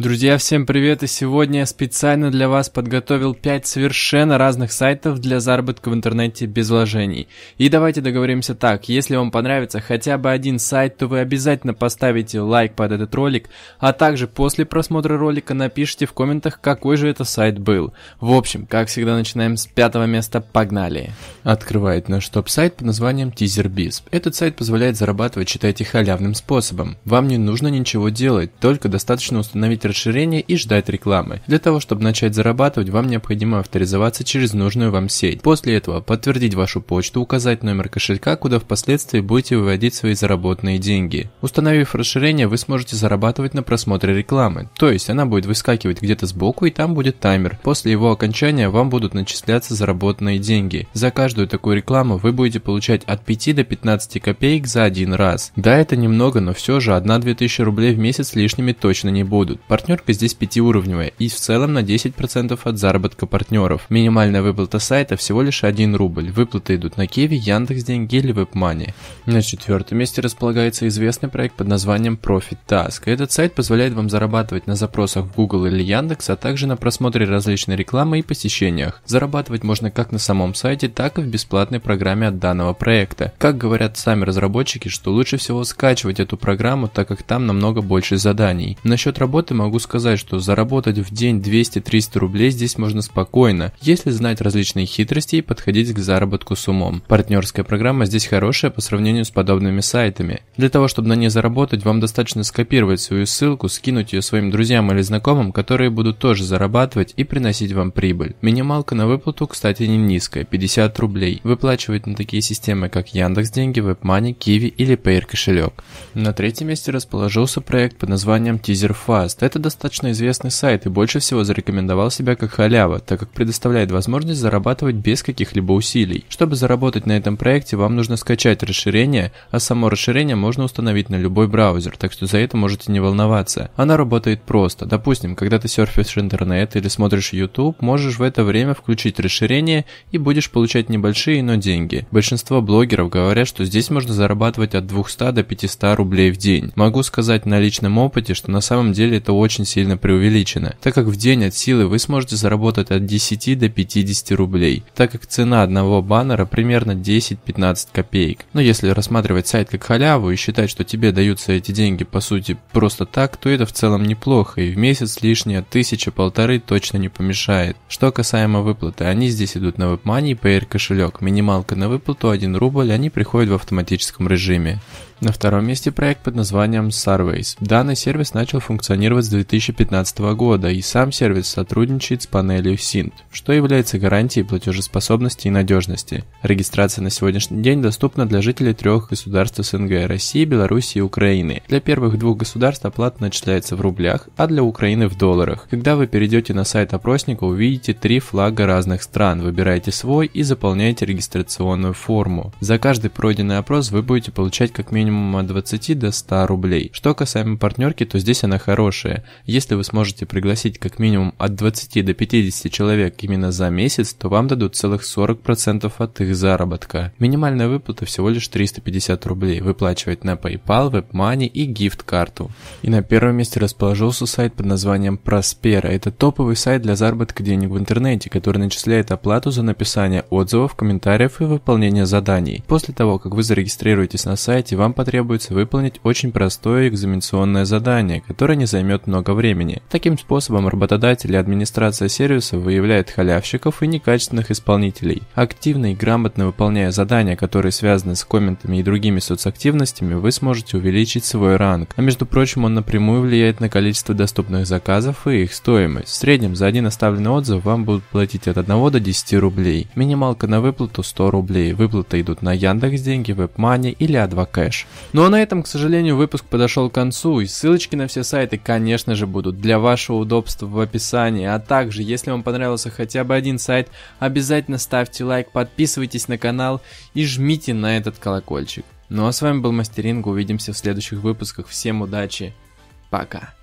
Друзья, всем привет! И сегодня я специально для вас подготовил 5 совершенно разных сайтов для заработка в интернете без вложений. И давайте договоримся так, если вам понравится хотя бы один сайт, то вы обязательно поставите лайк под этот ролик, а также после просмотра ролика напишите в комментах, какой же это сайт был. В общем, как всегда, начинаем с пятого места, погнали! Открывает наш топ-сайт под названием Teaserbiz. Этот сайт позволяет зарабатывать, читайте, халявным способом. Вам не нужно ничего делать, только достаточно установить расширение и ждать рекламы. Для того, чтобы начать зарабатывать, вам необходимо авторизоваться через нужную вам сеть. После этого подтвердить вашу почту, указать номер кошелька, куда впоследствии будете выводить свои заработанные деньги. Установив расширение, вы сможете зарабатывать на просмотре рекламы. То есть она будет выскакивать где-то сбоку и там будет таймер. После его окончания вам будут начисляться заработанные деньги. За каждую такую рекламу вы будете получать от 5 до 15 копеек за один раз. Да, это немного, но все же 1-2 тысячи рублей в месяц лишними точно не будут партнерка здесь пятиуровневая и в целом на 10% от заработка партнеров. Минимальная выплата сайта всего лишь 1 рубль. Выплаты идут на Киви, Яндекс деньги или WebMoney. На четвертом месте располагается известный проект под названием Profit Task. Этот сайт позволяет вам зарабатывать на запросах в Google или Яндекс, а также на просмотре различной рекламы и посещениях. Зарабатывать можно как на самом сайте, так и в бесплатной программе от данного проекта. Как говорят сами разработчики, что лучше всего скачивать эту программу, так как там намного больше заданий. Насчет работы могу могу сказать, что заработать в день 200-300 рублей здесь можно спокойно, если знать различные хитрости и подходить к заработку с умом. Партнерская программа здесь хорошая по сравнению с подобными сайтами. Для того, чтобы на ней заработать, вам достаточно скопировать свою ссылку, скинуть ее своим друзьям или знакомым, которые будут тоже зарабатывать и приносить вам прибыль. Минималка на выплату, кстати, не низкая, 50 рублей. Выплачивать на такие системы, как Яндекс Деньги, WebMoney, Kiwi или Payr кошелек. На третьем месте расположился проект под названием Teaser Fast. Это достаточно известный сайт и больше всего зарекомендовал себя как халява, так как предоставляет возможность зарабатывать без каких-либо усилий. Чтобы заработать на этом проекте, вам нужно скачать расширение, а само расширение можно установить на любой браузер, так что за это можете не волноваться. Она работает просто. Допустим, когда ты серфишь интернет или смотришь YouTube, можешь в это время включить расширение и будешь получать небольшие, но деньги. Большинство блогеров говорят, что здесь можно зарабатывать от 200 до 500 рублей в день. Могу сказать на личном опыте, что на самом деле это очень сильно преувеличено, так как в день от силы вы сможете заработать от 10 до 50 рублей, так как цена одного баннера примерно 10-15 копеек. Но если рассматривать сайт как халяву и считать, что тебе даются эти деньги по сути просто так, то это в целом неплохо и в месяц лишняя тысяча-полторы точно не помешает. Что касаемо выплаты, они здесь идут на WebMoney и Payer кошелек. Минималка на выплату 1 рубль, они приходят в автоматическом режиме. На втором месте проект под названием Surveys. Данный сервис начал функционировать с 2015 года, и сам сервис сотрудничает с панелью Синт, что является гарантией платежеспособности и надежности. Регистрация на сегодняшний день доступна для жителей трех государств СНГ – России, Беларуси и Украины. Для первых двух государств оплата начисляется в рублях, а для Украины в долларах. Когда вы перейдете на сайт опросника, увидите три флага разных стран, выбираете свой и заполняете регистрационную форму. За каждый пройденный опрос вы будете получать как минимум минимум от 20 до 100 рублей. Что касаемо партнерки, то здесь она хорошая. Если вы сможете пригласить как минимум от 20 до 50 человек именно за месяц, то вам дадут целых 40% от их заработка. Минимальная выплата всего лишь 350 рублей. Выплачивать на PayPal, WebMoney и гифт-карту. И на первом месте расположился сайт под названием Prospera. Это топовый сайт для заработка денег в интернете, который начисляет оплату за написание отзывов, комментариев и выполнение заданий. После того, как вы зарегистрируетесь на сайте, вам потребуется выполнить очень простое экзаменационное задание, которое не займет много времени. Таким способом работодатель и администрация сервиса выявляют халявщиков и некачественных исполнителей. Активно и грамотно выполняя задания, которые связаны с комментами и другими соцактивностями, вы сможете увеличить свой ранг. А между прочим, он напрямую влияет на количество доступных заказов и их стоимость. В среднем за один оставленный отзыв вам будут платить от 1 до 10 рублей. Минималка на выплату 100 рублей. Выплаты идут на Яндекс деньги, WebMoney или Адвокэш. Ну а на этом, к сожалению, выпуск подошел к концу, и ссылочки на все сайты, конечно же, будут для вашего удобства в описании. А также, если вам понравился хотя бы один сайт, обязательно ставьте лайк, подписывайтесь на канал и жмите на этот колокольчик. Ну а с вами был Мастеринг, увидимся в следующих выпусках. Всем удачи, пока!